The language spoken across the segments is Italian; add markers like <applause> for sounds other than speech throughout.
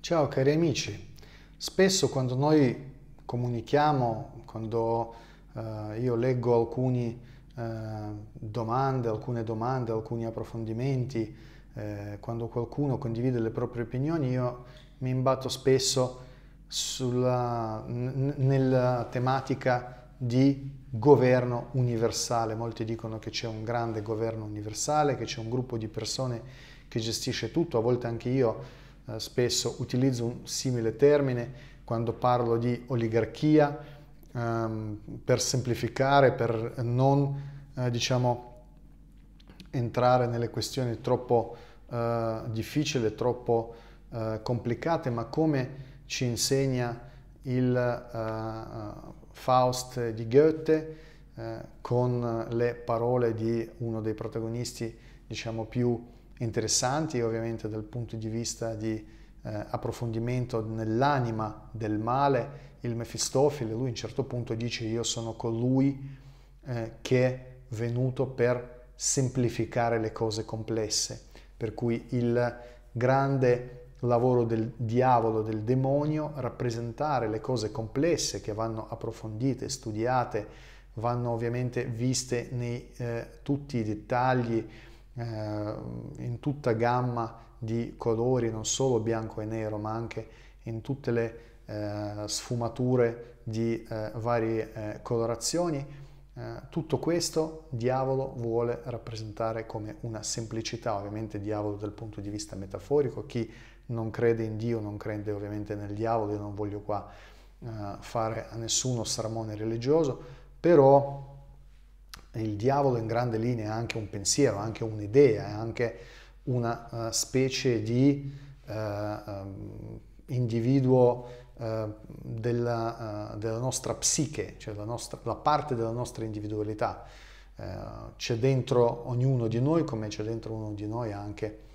Ciao cari amici, spesso quando noi comunichiamo, quando eh, io leggo alcune eh, domande, alcune domande, alcuni approfondimenti, eh, quando qualcuno condivide le proprie opinioni, io mi imbatto spesso sulla, n- nella tematica di governo universale. Molti dicono che c'è un grande governo universale, che c'è un gruppo di persone che gestisce tutto, a volte anche io eh, spesso utilizzo un simile termine quando parlo di oligarchia ehm, per semplificare, per non eh, diciamo, entrare nelle questioni troppo eh, difficili, troppo eh, complicate, ma come ci insegna il eh, Faust di Goethe con le parole di uno dei protagonisti diciamo più interessanti ovviamente dal punto di vista di eh, approfondimento nell'anima del male, il Mefistofile, lui a un certo punto dice io sono colui eh, che è venuto per semplificare le cose complesse, per cui il grande lavoro del diavolo, del demonio, rappresentare le cose complesse che vanno approfondite, studiate, vanno ovviamente viste nei eh, tutti i dettagli, eh, in tutta gamma di colori, non solo bianco e nero, ma anche in tutte le eh, sfumature di eh, varie eh, colorazioni. Eh, tutto questo diavolo vuole rappresentare come una semplicità, ovviamente diavolo dal punto di vista metaforico, chi non crede in Dio non crede ovviamente nel diavolo, io non voglio qua eh, fare a nessuno sermone religioso, però il diavolo in grande linea è anche un pensiero, anche un'idea, è anche una eh, specie di uh, individuo uh, della, eh, della, nostra psiche, cioè la, nostra, la parte della nostra individualità. c'è dentro ognuno di noi, come c'è dentro uno di noi anche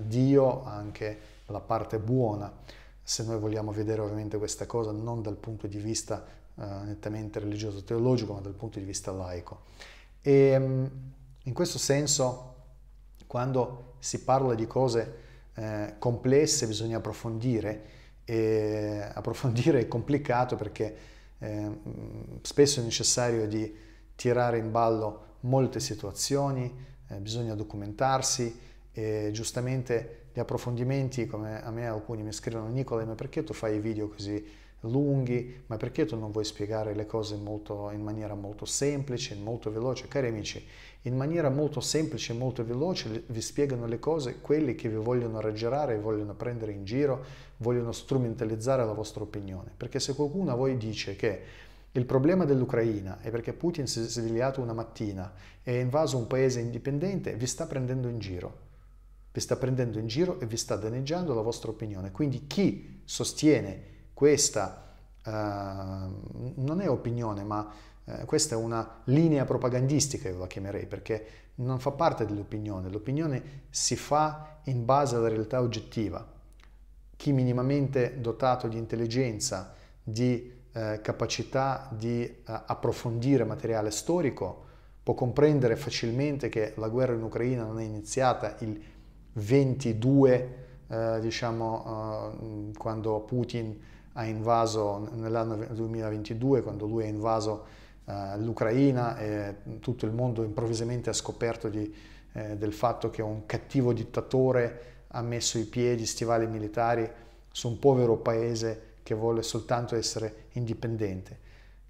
Dio, anche la parte buona se noi vogliamo vedere ovviamente questa cosa non dal punto di vista eh, nettamente religioso teologico, ma dal punto di vista laico. E mm, in questo senso, quando si parla di cose eh, complesse, bisogna approfondire, e <laughs> approfondire è complicato perché eh, mm, spesso è necessario di tirare in ballo molte situazioni, eh, bisogna documentarsi e giustamente gli approfondimenti, come a me alcuni mi scrivono Nicola, ma perché tu fai i video così lunghi, ma perché tu non vuoi spiegare le cose molto, in maniera molto semplice, molto veloce? Cari amici, in maniera molto semplice e molto veloce vi spiegano le cose quelli che vi vogliono raggirare, vogliono prendere in giro, vogliono strumentalizzare la vostra opinione. Perché se qualcuno a voi dice che il problema dell'Ucraina è perché Putin si è svegliato una mattina e ha invaso un paese indipendente, vi sta prendendo in giro. Vi sta prendendo in giro e vi sta danneggiando la vostra opinione. Quindi chi sostiene questa eh, non è opinione, ma eh, questa è una linea propagandistica, io la chiamerei, perché non fa parte dell'opinione. L'opinione si fa in base alla realtà oggettiva. Chi minimamente dotato di intelligenza, di eh, capacità di eh, approfondire materiale storico, può comprendere facilmente che la guerra in Ucraina non è iniziata il 22, eh, diciamo, eh, quando Putin ha invaso nell'anno 2022, quando lui ha invaso uh, l'Ucraina e tutto il mondo improvvisamente ha scoperto di, eh, del fatto che un cattivo dittatore ha messo i piedi, stivali militari su un povero paese che vuole soltanto essere indipendente.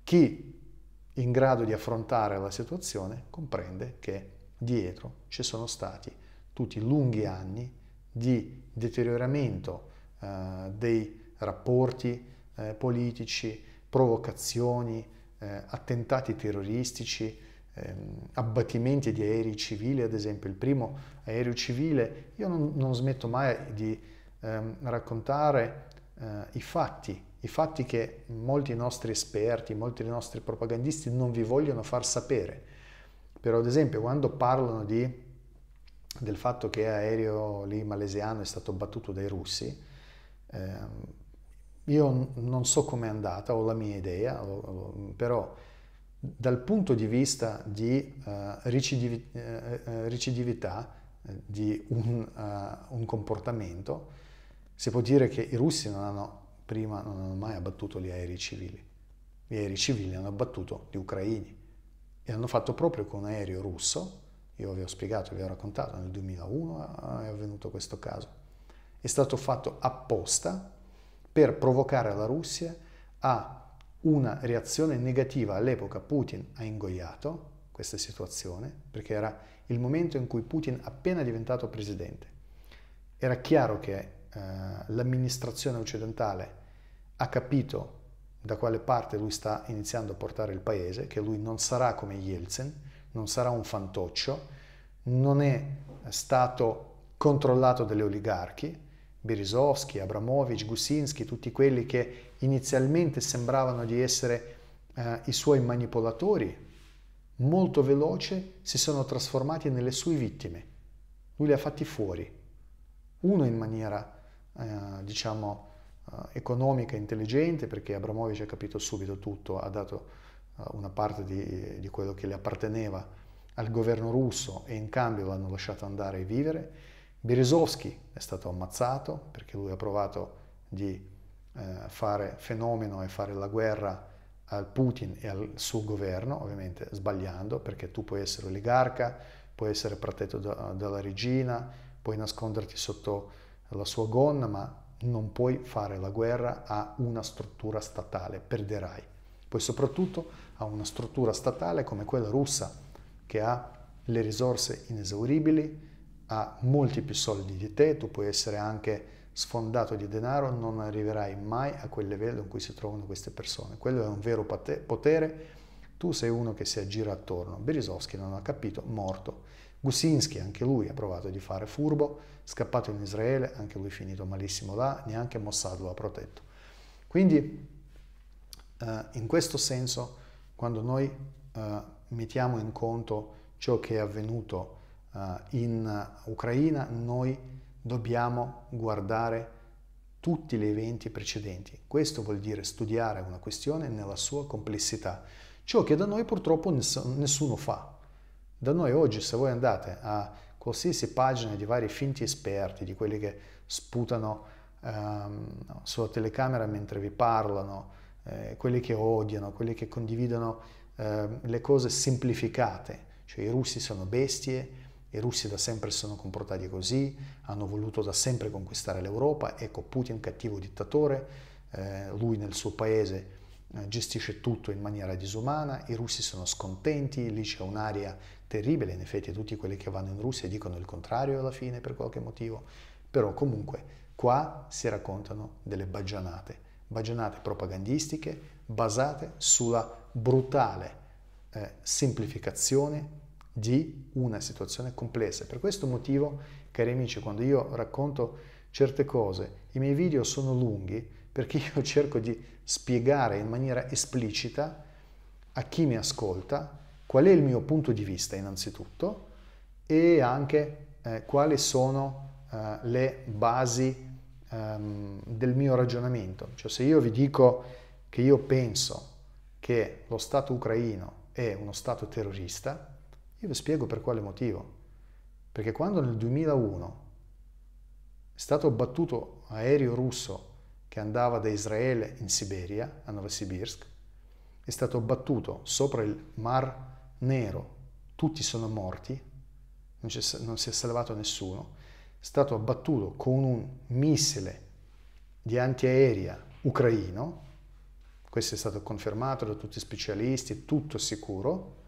Chi in grado di affrontare la situazione comprende che dietro ci sono stati tutti lunghi anni di deterioramento eh, dei rapporti eh, politici, provocazioni, eh, attentati terroristici, ehm, abbattimenti di aerei civili, ad esempio il primo aereo civile. Io non, non smetto mai di ehm, raccontare eh, i fatti, i fatti che molti nostri esperti, molti dei nostri propagandisti non vi vogliono far sapere. Però ad esempio quando parlano di, del fatto che l'aereo lì malesiano è stato battuto dai russi, eh, io non so com'è andata, ho la mia idea, però dal punto di vista di uh, eh, recidiv- uh, eh, eh, recidività di un, uh, un, comportamento, si può dire che i russi non hanno, prima non hanno mai abbattuto gli aerei civili. Gli aerei civili hanno abbattuto gli ucraini e hanno fatto proprio con un aereo russo, io vi ho spiegato, vi ho raccontato, nel 2001 è avvenuto questo caso. È stato fatto apposta per provocare la Russia a una reazione negativa. All'epoca Putin ha ingoiato questa situazione perché era il momento in cui Putin appena diventato presidente. Era chiaro che eh, l'amministrazione occidentale ha capito da quale parte lui sta iniziando a portare il paese, che lui non sarà come Yeltsin, non sarà un fantoccio, non è stato controllato dagli oligarchi, Berisovsky, Abramovich, Gusinski, tutti quelli che inizialmente sembravano di essere eh, i suoi manipolatori, molto veloce si sono trasformati nelle sue vittime. Lui li ha fatti fuori, uno in maniera, eh, diciamo, eh, economica e intelligente, perché Abramovic ha capito subito tutto, ha dato eh, una parte di, di quello che le apparteneva al governo russo e in cambio l'hanno lasciato andare a vivere Berezovsky è stato ammazzato perché lui ha provato di eh, fare fenomeno e fare la guerra al Putin e al suo governo, ovviamente sbagliando, perché tu puoi essere oligarca, puoi essere protetto da, dalla regina, puoi nasconderti sotto la sua gonna, ma non puoi fare la guerra a una struttura statale, perderai. Poi soprattutto a una struttura statale come quella russa, che ha le risorse inesauribili, ha molti più soldi di te, tu puoi essere anche sfondato di denaro, non arriverai mai a quel livello in cui si trovano queste persone. Quello è un vero potere, tu sei uno che si aggira attorno. Berisovsky non ha capito, morto. Gusinski, anche lui ha provato di fare furbo, scappato in Israele, anche lui finito malissimo là, neanche Mossad lo ha protetto. Quindi, eh, in questo senso, quando noi eh, mettiamo in conto ciò che è avvenuto eh, in Ucraina noi dobbiamo guardare tutti gli eventi precedenti. Questo vuol dire studiare una questione nella sua complessità, ciò che da noi purtroppo nessuno fa. Da noi oggi se voi andate a qualsiasi pagina di vari finti esperti, di quelli che sputano ehm, sulla telecamera mentre vi parlano, eh, quelli che odiano, quelli che condividono eh, le cose semplificate, cioè i russi sono bestie, i russi da sempre si sono comportati così, hanno voluto da sempre conquistare l'Europa, ecco Putin cattivo dittatore, eh, lui nel suo paese eh, gestisce tutto in maniera disumana, i russi sono scontenti, lì c'è un'aria terribile, in effetti tutti quelli che vanno in Russia dicono il contrario alla fine per qualche motivo, però comunque qua si raccontano delle baggianate, baggianate propagandistiche basate sulla brutale eh, semplificazione di una situazione complessa. Per questo motivo, cari amici, quando io racconto certe cose, i miei video sono lunghi perché io <laughs> cerco di spiegare in maniera esplicita a chi mi ascolta qual è il mio punto di vista innanzitutto e anche eh, quali sono eh, le basi ehm, del mio ragionamento. Cioè se io vi dico che io penso che lo Stato ucraino è uno Stato terrorista, io vi spiego per quale motivo. Perché quando nel 2001 è stato abbattuto aereo russo che andava da Israele in Siberia, a Novosibirsk, è stato abbattuto sopra il Mar Nero, tutti sono morti, non, non si è salvato nessuno, è stato abbattuto con un missile di antiaerea ucraino, questo è stato confermato da tutti i specialisti, tutto sicuro,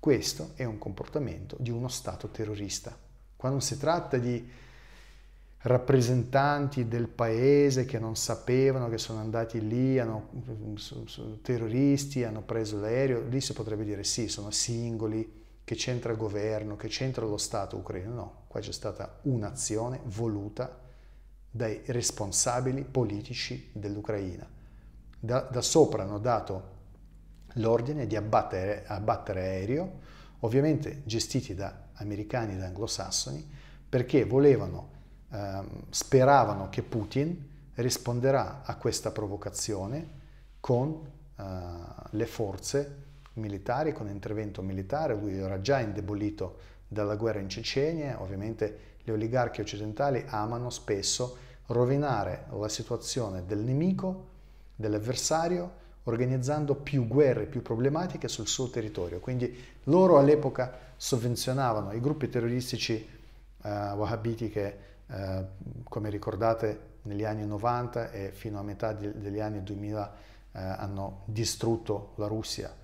questo è un comportamento di uno Stato terrorista. Qua non si tratta di rappresentanti del paese che non sapevano che sono andati lì, hanno, terroristi, hanno preso l'aereo, lì si potrebbe dire sì, sono singoli, che c'entra il governo, che c'entra lo Stato ucraino, no, qua c'è stata un'azione voluta dai responsabili politici dell'Ucraina. Da, da sopra hanno dato l'ordine di abbattere, abbattere aereo, ovviamente gestiti da americani ed anglosassoni, perché volevano, ehm, speravano che Putin risponderà a questa provocazione con eh, le forze militari, con intervento militare, lui era già indebolito dalla guerra in Cecenia, ovviamente gli oligarchi occidentali amano spesso rovinare la situazione del nemico, dell'avversario, organizzando più guerre, più problematiche sul suo territorio. Quindi loro all'epoca sovvenzionavano i gruppi terroristici eh, wahhabiti che, eh, come ricordate, negli anni 90 e fino a metà di, degli anni 2000 eh, hanno distrutto la Russia.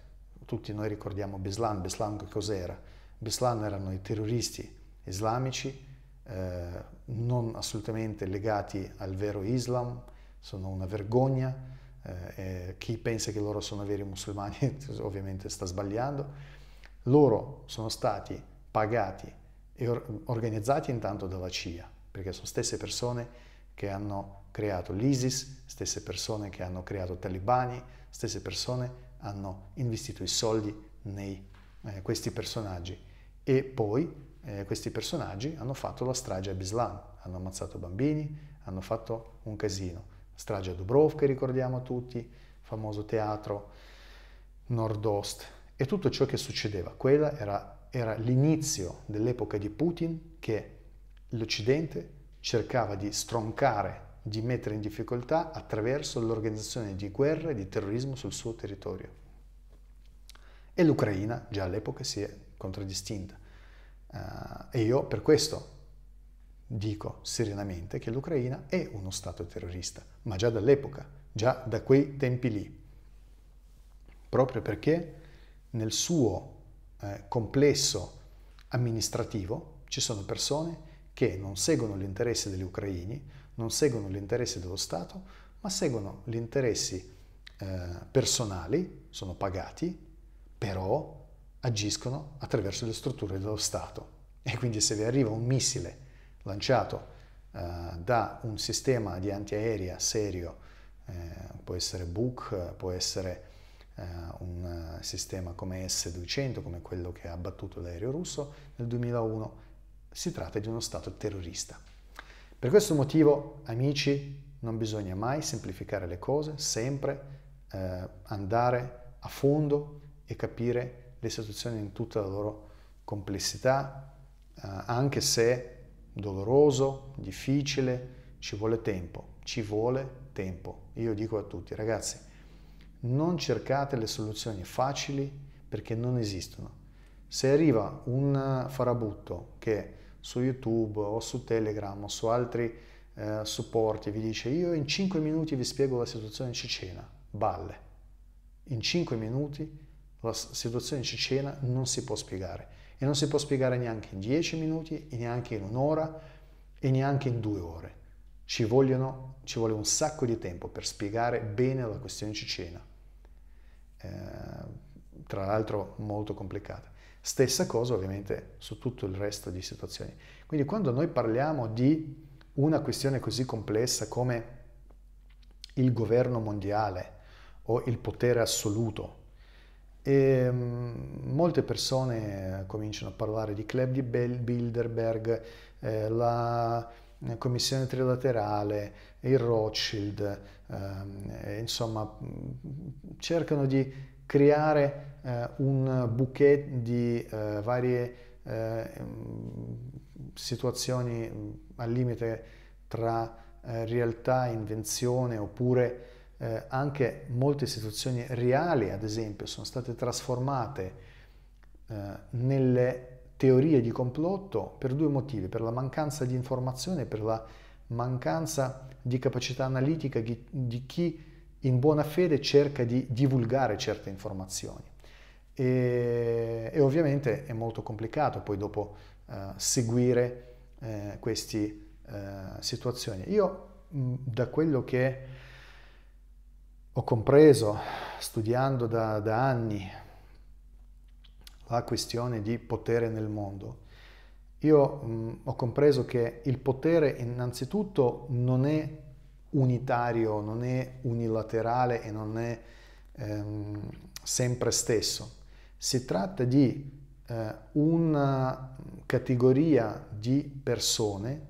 Tutti noi ricordiamo Beslan. Beslan che cos'era? Beslan erano i terroristi islamici eh, non assolutamente legati al vero Islam, sono una vergogna, eh, eh, chi pensa che loro sono veri musulmani <laughs> ovviamente sta sbagliando, loro sono stati pagati e or- organizzati intanto dalla CIA, perché sono stesse persone che hanno creato l'ISIS, stesse persone che hanno creato talibani, stesse persone hanno investito i soldi nei eh, questi personaggi e poi eh, questi personaggi hanno fatto la strage a Bislan, hanno ammazzato bambini, hanno fatto un casino strage a Dubrovka, ricordiamo tutti, famoso teatro nord-ost e tutto ciò che succedeva. Quella era, era l'inizio dell'epoca di Putin che l'Occidente cercava di stroncare, di mettere in difficoltà attraverso l'organizzazione di guerre e di terrorismo sul suo territorio. E l'Ucraina già all'epoca si è contraddistinta. Uh, e io per questo Dico serenamente che l'Ucraina è uno Stato terrorista, ma già dall'epoca, già da quei tempi lì, proprio perché nel suo eh, complesso amministrativo ci sono persone che non seguono l'interesse degli ucraini, non seguono l'interesse dello Stato, ma seguono gli interessi eh, personali, sono pagati, però agiscono attraverso le strutture dello Stato. E quindi se vi arriva un missile lanciato eh, da un sistema di antiaerea serio, eh, può essere Book, può essere eh, un eh, sistema come S-200, come quello che ha abbattuto l'aereo russo nel 2001, si tratta di uno Stato terrorista. Per questo motivo, amici, non bisogna mai semplificare le cose, sempre eh, andare a fondo e capire le situazioni in tutta la loro complessità, eh, anche se doloroso, difficile, ci vuole tempo, ci vuole tempo. Io dico a tutti, ragazzi, non cercate le soluzioni facili perché non esistono. Se arriva un farabutto che su YouTube o su Telegram o su altri eh, supporti vi dice io in 5 minuti vi spiego la situazione in Cecena, balle. In 5 minuti la situazione in Cecena non si può spiegare e non si può spiegare neanche in 10 minuti, e neanche in un'ora, e neanche in due ore. Ci, vogliono, ci vuole un sacco di tempo per spiegare bene la questione cecena, eh, tra l'altro molto complicata. Stessa cosa ovviamente su tutto il resto di situazioni. Quindi quando noi parliamo di una questione così complessa come il governo mondiale o il potere assoluto, e ehm, molte persone cominciano a parlare di club di Bilderberg, eh, la eh, commissione trilaterale, il Rothschild, ehm, insomma mm, cercano di creare eh, un bouquet di varie mm, situazioni mm, al limite tra realtà e invenzione oppure eh, anche molte istituzioni reali, ad esempio, sono state trasformate eh, nelle teorie di complotto per due motivi, per la mancanza di informazione e per la mancanza di capacità analitica di chi in buona fede cerca di divulgare certe informazioni. E, e ovviamente è molto complicato poi dopo eh, seguire eh, queste eh, situazioni. Io mh, da quello che ho compreso, studiando da, da anni, la questione di potere nel mondo. Io mh, ho compreso che il potere innanzitutto non è unitario, non è unilaterale e non è ehm, sempre stesso. Si tratta di eh, una categoria di persone,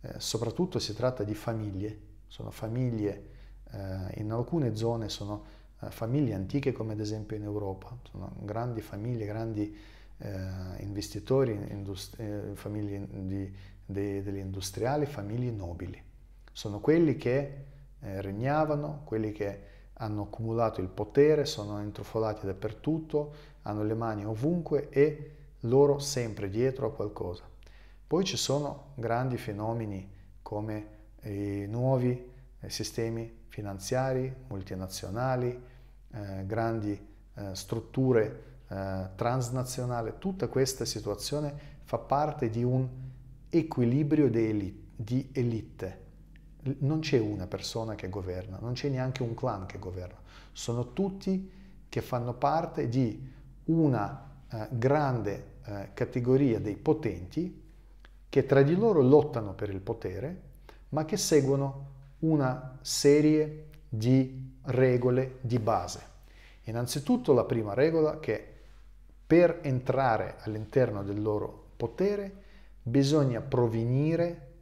eh, soprattutto si tratta di famiglie, sono famiglie eh, in alcune zone sono eh, famiglie antiche come ad esempio in Europa, sono grandi famiglie, grandi eh, investitori, industri- famiglie di, de, degli industriali, famiglie nobili. Sono quelli che regnavano, quelli che hanno accumulato il potere, sono intrufolati dappertutto, hanno le mani ovunque e loro sempre dietro a qualcosa. Poi ci sono grandi fenomeni come i nuovi sistemi finanziari, multinazionali, eh, grandi eh, strutture eh, transnazionali, tutta questa situazione fa parte di un equilibrio di elite. Di elite. Non c'è una persona che governa, non c'è neanche un clan che governa, sono tutti che fanno parte di una eh, grande eh, categoria dei potenti che tra di loro lottano per il potere, ma che seguono una serie di regole di base. Innanzitutto la prima regola che per entrare all'interno del loro potere bisogna provenire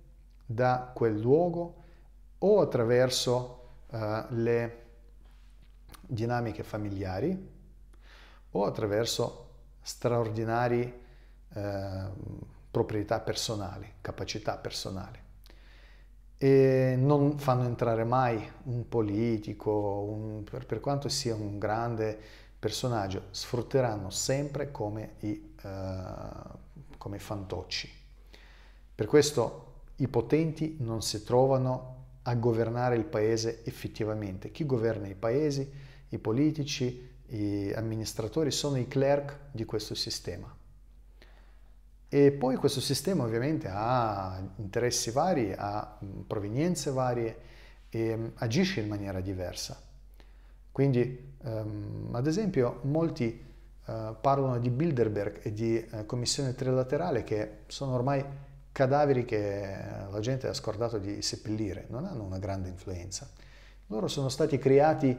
da quel luogo o attraverso uh, le dinamiche familiari o attraverso straordinarie uh, proprietà personali, capacità personali e non fanno entrare mai un politico, un, per, per, quanto sia un grande personaggio, sfrutteranno sempre come i, uh, come fantocci. Per questo i potenti non si trovano a governare il paese effettivamente. Chi governa i paesi, i politici, gli amministratori sono i clerk di questo sistema. E poi questo sistema ovviamente ha interessi vari, ha provenienze varie e agisce in maniera diversa. Quindi, ehm, ad esempio, molti eh, parlano di Bilderberg e di eh, commissione trilaterale che sono ormai cadaveri che eh, la gente ha scordato di seppellire, non hanno una grande influenza. Loro sono stati creati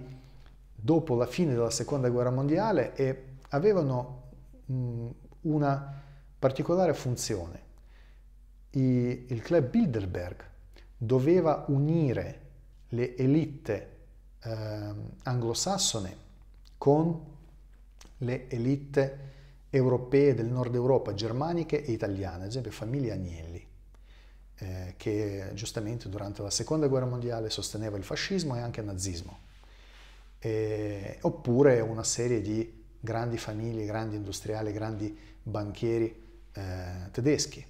dopo la fine della seconda guerra mondiale e avevano mh, una particolare funzione. I, il club Bilderberg doveva unire le elite eh, anglosassone con le elite europee del nord Europa, germaniche e italiane, ad esempio famiglie Agnelli, eh, che giustamente durante la seconda guerra mondiale sosteneva il fascismo e anche il nazismo, eh, oppure una serie di grandi famiglie, grandi industriali, grandi banchieri eh, tedeschi.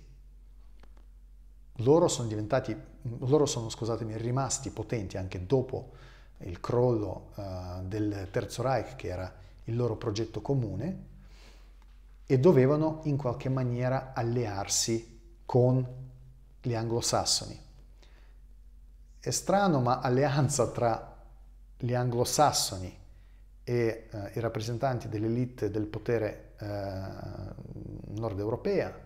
Loro sono diventati, loro sono, scusatemi, rimasti potenti anche dopo il crollo eh, del Terzo Reich, che era il loro progetto comune, e dovevano in qualche maniera allearsi con gli anglosassoni. È strano, ma alleanza tra gli anglosassoni e eh, i rappresentanti dell'elite del potere eh, nord europea,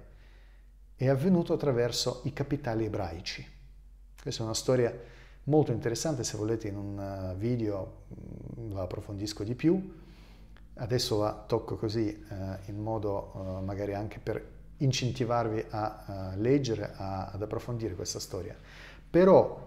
è avvenuto attraverso i capitali ebraici. Questa è una storia molto interessante, se volete in un eh, video mm, la approfondisco di più, adesso la tocco così eh, in modo eh, magari anche per incentivarvi a, a eh, leggere, a, ad approfondire questa storia. Però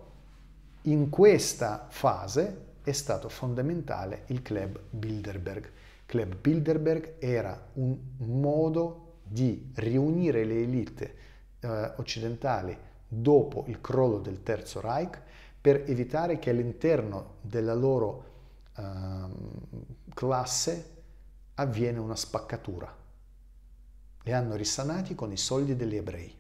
in questa fase è stato fondamentale il club Bilderberg, Club Bilderberg era un modo di riunire le elite eh, occidentali dopo il crollo del Terzo Reich per evitare che all'interno della loro eh, classe avviene una spaccatura. Le hanno risanati con i soldi degli ebrei.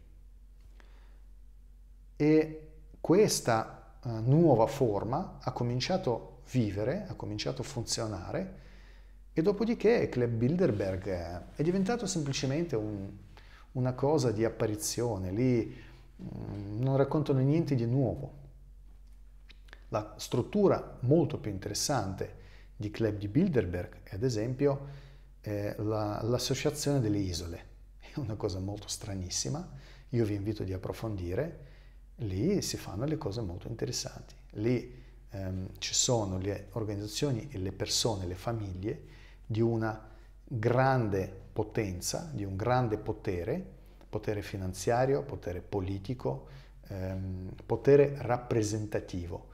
E questa eh, nuova forma ha cominciato a vivere, ha cominciato a funzionare e dopodiché Club Bilderberg è diventato semplicemente un, una cosa di apparizione, lì mm, non raccontano niente di nuovo. La struttura molto più interessante di Club di Bilderberg è ad esempio è la, l'associazione delle isole, è una cosa molto stranissima, io vi invito di approfondire, lì si fanno le cose molto interessanti, lì ehm, ci sono le organizzazioni e le persone, le famiglie di una grande potenza, di un grande potere, potere finanziario, potere politico, ehm, potere rappresentativo.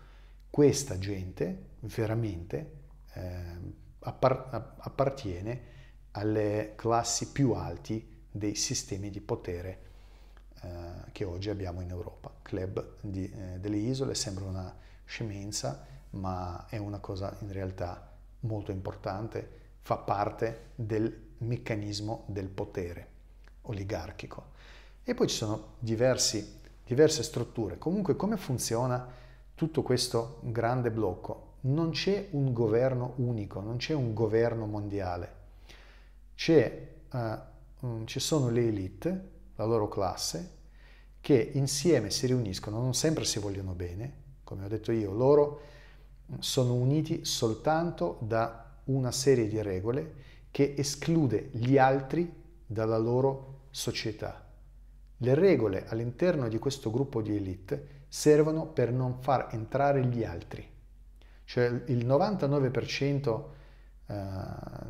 Questa gente veramente ehm, appartiene alle classi più alti dei sistemi di potere eh, che oggi abbiamo in Europa. Club di, eh, delle isole sembra una scemenza, ma è una cosa in realtà molto importante fa parte del meccanismo del potere oligarchico. E poi ci sono diversi, diverse strutture. Comunque come funziona tutto questo grande blocco? Non c'è un governo unico, non c'è un governo mondiale. Uh, eh, mh, ci sono le elite, la loro classe, che insieme si riuniscono, non sempre si vogliono bene, come ho detto io, loro sono uniti soltanto da una serie di regole che esclude gli altri dalla loro società. Le regole all'interno di questo gruppo di elite servono per non far entrare gli altri. Cioè il 99% eh,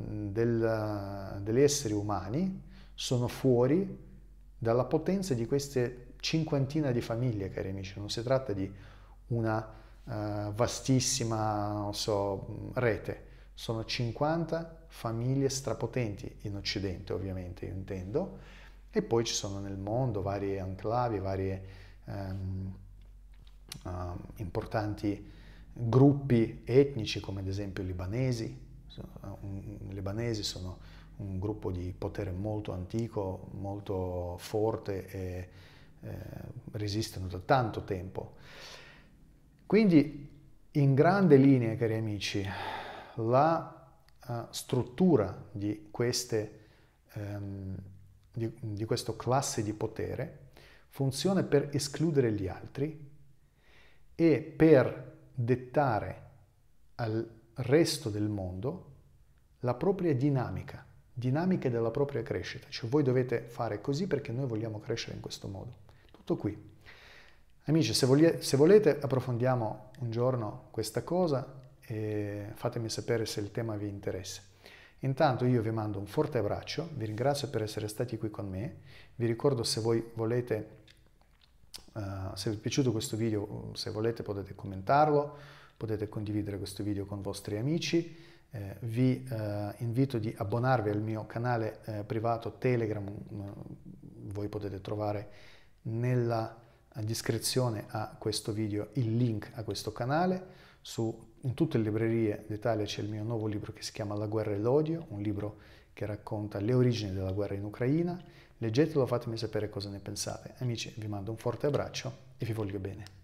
del, degli esseri umani sono fuori dalla potenza di queste cinquantina di famiglie, cari amici. Non si tratta di una eh, vastissima so, rete, sono 50 famiglie strapotenti in Occidente, ovviamente, io intendo, e poi ci sono nel mondo varie enclavi, vari um, ehm, um, ehm, importanti gruppi etnici come ad esempio i libanesi, eh, i libanesi sono un gruppo di potere molto antico, molto forte e eh, resistono da tanto tempo. Quindi in grande linea, cari amici, la uh, struttura di, queste, um, di, di questo classe di potere funziona per escludere gli altri e per dettare al resto del mondo la propria dinamica, dinamica della propria crescita. Cioè voi dovete fare così perché noi vogliamo crescere in questo modo. Tutto qui. Amici, se, volete approfondiamo un giorno questa cosa, e fatemi sapere se il tema vi interessa. Intanto io vi mando un forte abbraccio, vi ringrazio per essere stati qui con me, vi ricordo se voi volete, uh, se vi è piaciuto questo video, se volete potete commentarlo, potete condividere questo video con vostri amici, eh, vi eh, invito di abbonarvi al mio canale eh, privato Telegram, mm, voi potete trovare nella eh, descrizione a questo video il link a questo canale, su in tutte le librerie d'Italia c'è il mio nuovo libro che si chiama La guerra e l'odio, un libro che racconta le origini della guerra in Ucraina. Leggetelo, fatemi sapere cosa ne pensate. Amici, vi mando un forte abbraccio e vi voglio bene.